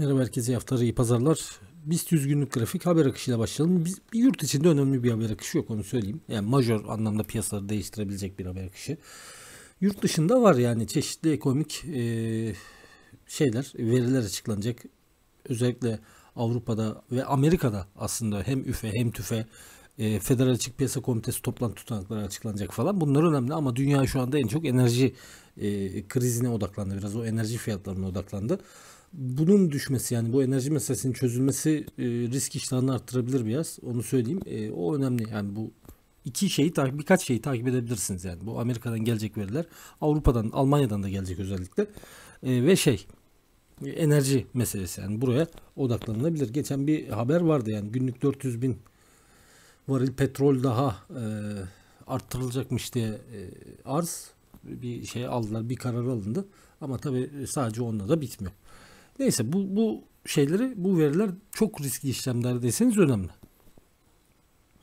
Merhaba herkese haftaları iyi pazarlar. Biz 100 günlük grafik haber akışıyla başlayalım. Biz, bir yurt içinde önemli bir haber akışı yok onu söyleyeyim. Yani major anlamda piyasaları değiştirebilecek bir haber akışı. Yurt dışında var yani çeşitli ekonomik e, şeyler, veriler açıklanacak. Özellikle Avrupa'da ve Amerika'da aslında hem üfe hem tüfe e, Federal Açık Piyasa Komitesi toplantı tutanakları açıklanacak falan. Bunlar önemli ama dünya şu anda en çok enerji e, krizine odaklandı. Biraz o enerji fiyatlarına odaklandı. Bunun düşmesi yani bu enerji meselesinin çözülmesi e, risk iştahını arttırabilir biraz. Onu söyleyeyim. E, o önemli. Yani bu iki şeyi birkaç şeyi takip edebilirsiniz yani. Bu Amerika'dan gelecek veriler, Avrupa'dan, Almanya'dan da gelecek özellikle. E, ve şey enerji meselesi yani buraya odaklanılabilir. Geçen bir haber vardı yani günlük 400 bin varil petrol daha e, arttırılacakmış diye e, arz bir şey aldılar, bir karar alındı. Ama tabii e, sadece onunla da bitmiyor. Neyse bu, bu şeyleri, bu veriler çok riskli işlemler deseniz önemli.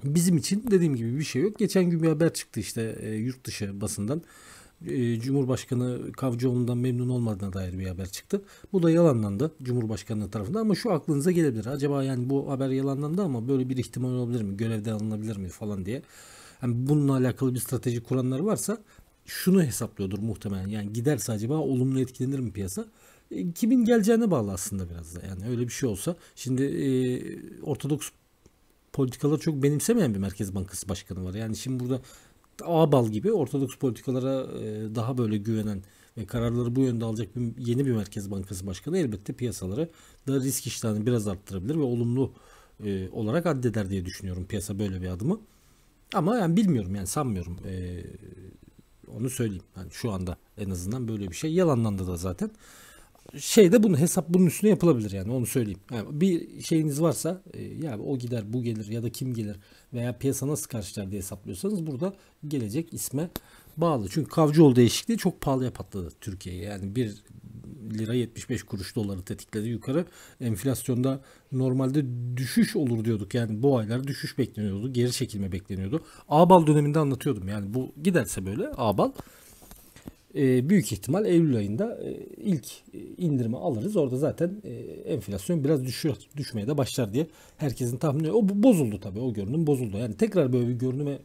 Bizim için dediğim gibi bir şey yok. Geçen gün bir haber çıktı işte e, yurt dışı basından. E, Cumhurbaşkanı Kavcıoğlu'ndan memnun olmadığına dair bir haber çıktı. Bu da yalanlandı Cumhurbaşkanı tarafından ama şu aklınıza gelebilir. Acaba yani bu haber yalanlandı ama böyle bir ihtimal olabilir mi? Görevden alınabilir mi falan diye. Yani bununla alakalı bir strateji kuranlar varsa şunu hesaplıyordur muhtemelen. Yani giderse acaba olumlu etkilenir mi piyasa? E, kimin geleceğine bağlı aslında biraz da. Yani öyle bir şey olsa. Şimdi e, Ortodoks politikaları çok benimsemeyen bir Merkez Bankası Başkanı var. Yani şimdi burada ağbal gibi ortodoks politikalara e, daha böyle güvenen ve kararları bu yönde alacak bir, yeni bir Merkez Bankası Başkanı elbette piyasaları da risk iştahını biraz arttırabilir ve olumlu e, olarak addeder diye düşünüyorum piyasa böyle bir adımı. Ama yani bilmiyorum yani sanmıyorum. E, onu söyleyeyim. Yani şu anda en azından böyle bir şey yalanlandı da zaten şey de bunun hesap bunun üstüne yapılabilir yani onu söyleyeyim. Yani bir şeyiniz varsa e, ya o gider bu gelir ya da kim gelir veya piyasa nasıl karşılar diye hesaplıyorsanız burada gelecek isme bağlı. Çünkü Kavcıoğlu değişikliği çok pahalıya patladı Türkiye'ye. Yani 1 lira 75 kuruş doları tetikledi yukarı. Enflasyonda normalde düşüş olur diyorduk. Yani bu aylar düşüş bekleniyordu. Geri çekilme bekleniyordu. Abal döneminde anlatıyordum. Yani bu giderse böyle Abal ee, büyük ihtimal Eylül ayında e, ilk e, indirimi alırız. Orada zaten e, enflasyon biraz düşüyor, düşmeye de başlar diye herkesin tahmini. O bozuldu tabii. O görünüm bozuldu. Yani tekrar böyle bir görünüme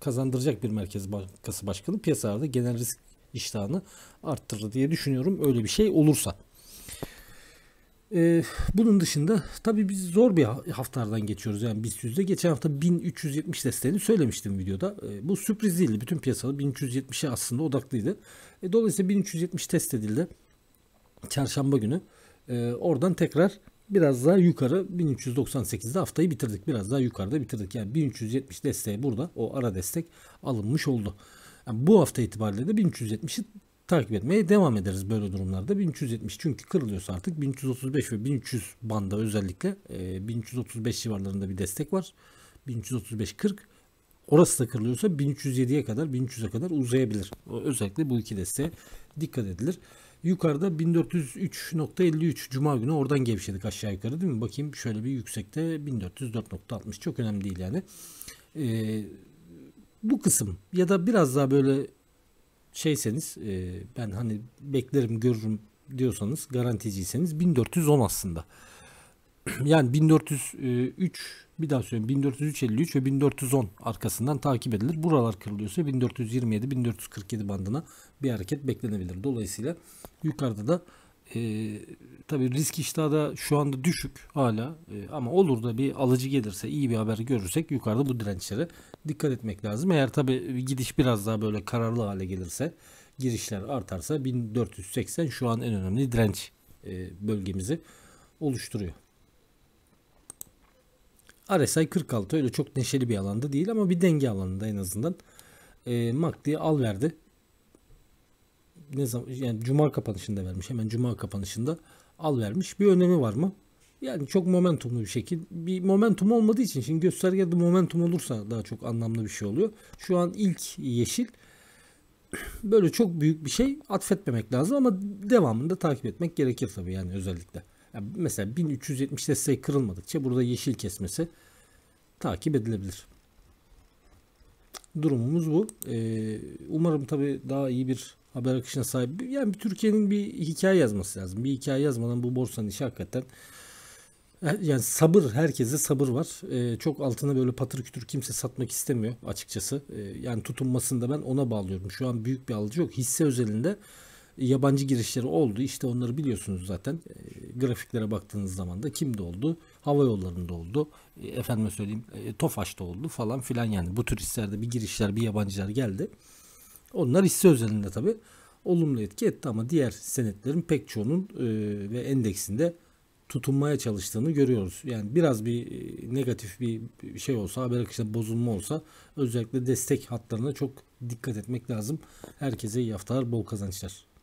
kazandıracak bir Merkez Bankası Başkanı piyasalarda genel risk iştahını arttırır diye düşünüyorum. Öyle bir şey olursa. Ee, bunun dışında tabii biz zor bir haftalardan geçiyoruz. Yani biz yüzde geçen hafta 1370 desteğini söylemiştim videoda. Ee, bu sürpriz değildi. Bütün piyasalı 1370'e aslında odaklıydı. E, dolayısıyla 1370 test edildi. Çarşamba günü. E, oradan tekrar biraz daha yukarı 1398'de haftayı bitirdik. Biraz daha yukarıda bitirdik. Yani 1370 desteği burada o ara destek alınmış oldu. Yani bu hafta itibariyle de 1370'i takip etmeye devam ederiz böyle durumlarda. 1370 çünkü kırılıyorsa artık 1335 ve 1300 banda özellikle e, 1335 civarlarında bir destek var. 1335-40 orası da kırılıyorsa 1307'ye kadar 1300'e kadar uzayabilir. Özellikle bu iki desteğe dikkat edilir. Yukarıda 1403.53 Cuma günü oradan gevşedik aşağı yukarı değil mi? Bakayım şöyle bir yüksekte 1404.60 çok önemli değil yani. Ee, bu kısım ya da biraz daha böyle şeyseniz e, ben hani beklerim görürüm diyorsanız garanticiyseniz 1410 aslında. yani 1403 bir daha söyleyeyim 1403 53 ve 1410 arkasından takip edilir. Buralar kırılıyorsa 1427 1447 bandına bir hareket beklenebilir. Dolayısıyla yukarıda da e, tabii risk iştahı da şu anda düşük hala e, ama olur da bir alıcı gelirse iyi bir haber görürsek yukarıda bu dirençlere dikkat etmek lazım. Eğer tabii gidiş biraz daha böyle kararlı hale gelirse girişler artarsa 1480 şu an en önemli direnç e, bölgemizi oluşturuyor. RSI 46 öyle çok neşeli bir alanda değil ama bir denge alanında en azından. E, MACD'ye al verdi ne zaman yani cuma kapanışında vermiş. Hemen cuma kapanışında al vermiş. Bir önemi var mı? Yani çok momentumlu bir şekil. Bir momentum olmadığı için şimdi göstergede momentum olursa daha çok anlamlı bir şey oluyor. Şu an ilk yeşil böyle çok büyük bir şey atfetmemek lazım ama devamında takip etmek gerekir tabii yani özellikle. Yani mesela 1370 desteği kırılmadıkça burada yeşil kesmesi takip edilebilir. Durumumuz bu. Ee, umarım tabii daha iyi bir haber akışına sahip. Yani bir Türkiye'nin bir hikaye yazması lazım. Bir hikaye yazmadan bu borsanın işi hakikaten yani sabır herkese sabır var. Ee, çok altına böyle patır kütür kimse satmak istemiyor açıkçası. Ee, yani tutunmasında ben ona bağlıyorum. Şu an büyük bir alıcı yok. Hisse özelinde yabancı girişleri oldu. İşte onları biliyorsunuz zaten. E, grafiklere baktığınız zaman da kimde oldu? Hava yollarında oldu. E, efendime söyleyeyim e, Tofaş'ta oldu falan filan yani. Bu tür hisselerde bir girişler bir yabancılar geldi. Onlar hisse özelinde tabi olumlu etki etti ama diğer senetlerin pek çoğunun e, ve endeksinde tutunmaya çalıştığını görüyoruz. Yani biraz bir e, negatif bir şey olsa, haber akışında bozulma olsa özellikle destek hatlarına çok dikkat etmek lazım. Herkese iyi haftalar, bol kazançlar.